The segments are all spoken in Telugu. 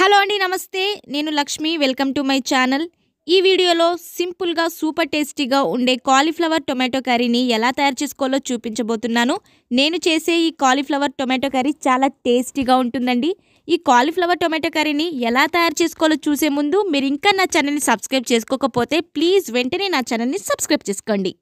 హలో అండి నమస్తే నేను Lakshmi welcome to my channel ఈ వీడియోలో సింపుల్గా సూపర్ టేస్టీగా ఉండే కాలీఫ్లవర్ టొమాటో కర్రీని ఎలా తయారు చేసుకోవాలో చూపించబోతున్నాను నేను చేసే ఈ కాలీఫ్లవర్ టొమాటో కర్రీ చాలా టేస్టీగా ఉంటుందండి ఈ కాలీఫ్లవర్ టొమాటో కర్రీని ఎలా తయారు చేసుకోవాలో చూసే ముందు మీరు ఇంకా నా ఛానల్ని సబ్స్క్రైబ్ చేసుకోకపోతే ప్లీజ్ వెంటనే నా ఛానల్ని సబ్స్క్రైబ్ చేసుకోండి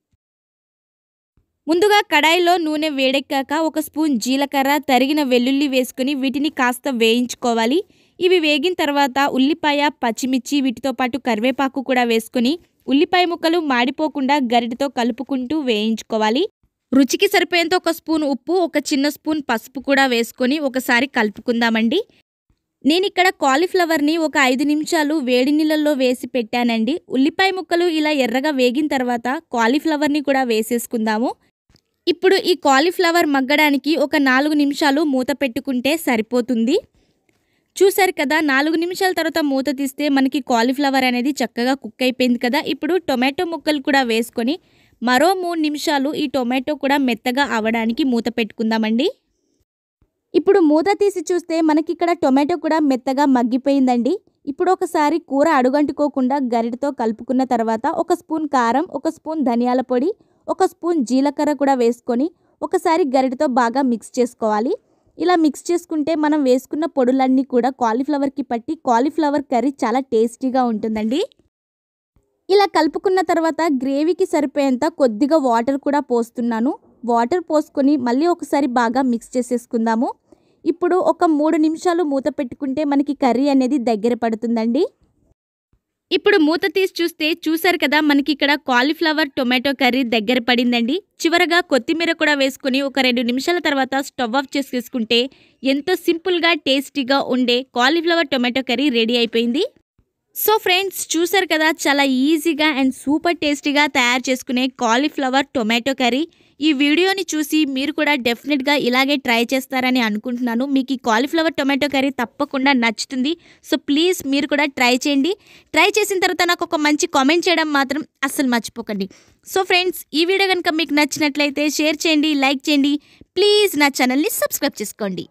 ముందుగా కడాయిలో నూనె వేడెక్కాక ఒక స్పూన్ జీలకర్ర తరిగిన వెల్లుల్లి వేసుకుని వీటిని కాస్త వేయించుకోవాలి ఇవి వేగిన తర్వాత ఉల్లిపాయ పచ్చిమిర్చి వీటితో పాటు కరివేపాకు కూడా వేసుకుని ఉల్లిపాయ ముక్కలు మాడిపోకుండా గరిటతో కలుపుకుంటూ వేయించుకోవాలి రుచికి సరిపోయేంత ఒక స్పూన్ ఉప్పు ఒక చిన్న స్పూన్ పసుపు కూడా వేసుకొని ఒకసారి కలుపుకుందామండి నేను ఇక్కడ కాలీఫ్లవర్ని ఒక ఐదు నిమిషాలు వేడి నీళ్ళల్లో వేసి పెట్టానండి ఉల్లిపాయ ముక్కలు ఇలా ఎర్రగా వేగిన తర్వాత కాలీఫ్లవర్ని కూడా వేసేసుకుందాము ఇప్పుడు ఈ కాలీఫ్లవర్ మగ్గడానికి ఒక నాలుగు నిమిషాలు మూత పెట్టుకుంటే సరిపోతుంది చూసారు కదా నాలుగు నిమిషాల తర్వాత మూత తీస్తే మనకి కాలీఫ్లవర్ అనేది చక్కగా కుక్ అయిపోయింది కదా ఇప్పుడు టొమాటో ముక్కలు కూడా వేసుకొని మరో మూడు నిమిషాలు ఈ టొమాటో కూడా మెత్తగా అవ్వడానికి మూత పెట్టుకుందామండి ఇప్పుడు మూత తీసి చూస్తే మనకి ఇక్కడ టొమాటో కూడా మెత్తగా మగ్గిపోయిందండి ఇప్పుడు ఒకసారి కూర అడుగంటుకోకుండా గరిటతో కలుపుకున్న తర్వాత ఒక స్పూన్ కారం ఒక స్పూన్ ధనియాల పొడి ఒక స్పూన్ జీలకర్ర కూడా వేసుకొని ఒకసారి గరిటతో బాగా మిక్స్ చేసుకోవాలి ఇలా మిక్స్ చేసుకుంటే మనం వేసుకున్న పొడులన్నీ కూడా కాలీఫ్లవర్కి పట్టి కాలీఫ్లవర్ కర్రీ చాలా టేస్టీగా ఉంటుందండి ఇలా కలుపుకున్న తర్వాత గ్రేవీకి సరిపోయేంత కొద్దిగా వాటర్ కూడా పోస్తున్నాను వాటర్ పోసుకొని మళ్ళీ ఒకసారి బాగా మిక్స్ చేసేసుకుందాము ఇప్పుడు ఒక మూడు నిమిషాలు మూత పెట్టుకుంటే మనకి కర్రీ అనేది దగ్గర పడుతుందండి ఇప్పుడు మూత తీసి చూస్తే చూసారు కదా మనకి ఇక్కడ కాలీఫ్లవర్ టొమాటో కర్రీ దగ్గర పడిందండి చివరగా కొత్తిమీర కూడా వేసుకుని ఒక రెండు నిమిషాల తర్వాత స్టవ్ ఆఫ్ చేసి చేసేసుకుంటే ఎంతో సింపుల్గా టేస్టీగా ఉండే కాలీఫ్లవర్ టొమాటో కర్రీ రెడీ అయిపోయింది సో ఫ్రెండ్స్ చూసారు కదా చాలా ఈజీగా అండ్ సూపర్ టేస్టీగా తయారు చేసుకునే కాలీఫ్లవర్ టొమాటో కర్రీ ఈ వీడియోని చూసి మీరు కూడా డెఫినెట్గా ఇలాగే ట్రై చేస్తారని అనుకుంటున్నాను మీకు ఈ కాలీఫ్లవర్ టొమాటో కర్రీ తప్పకుండా నచ్చుతుంది సో ప్లీజ్ మీరు కూడా ట్రై చేయండి ట్రై చేసిన తర్వాత నాకు ఒక మంచి కామెంట్ చేయడం మాత్రం అస్సలు మర్చిపోకండి సో ఫ్రెండ్స్ ఈ వీడియో కనుక మీకు నచ్చినట్లయితే షేర్ చేయండి లైక్ చేయండి ప్లీజ్ నా ఛానల్ని సబ్స్క్రైబ్ చేసుకోండి